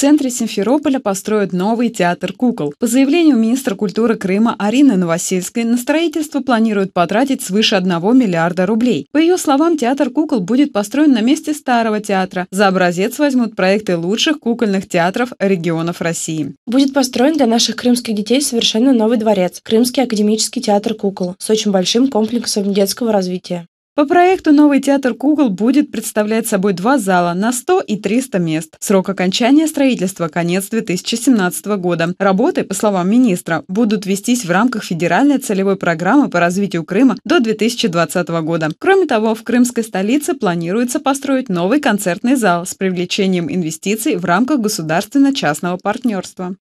центре Симферополя построят новый театр кукол. По заявлению министра культуры Крыма Арины Новосельской, на строительство планируют потратить свыше 1 миллиарда рублей. По ее словам, театр кукол будет построен на месте старого театра. За образец возьмут проекты лучших кукольных театров регионов России. Будет построен для наших крымских детей совершенно новый дворец – Крымский академический театр кукол с очень большим комплексом детского развития. По проекту новый театр кукол будет представлять собой два зала на 100 и 300 мест. Срок окончания строительства – конец 2017 года. Работы, по словам министра, будут вестись в рамках федеральной целевой программы по развитию Крыма до 2020 года. Кроме того, в крымской столице планируется построить новый концертный зал с привлечением инвестиций в рамках государственно-частного партнерства.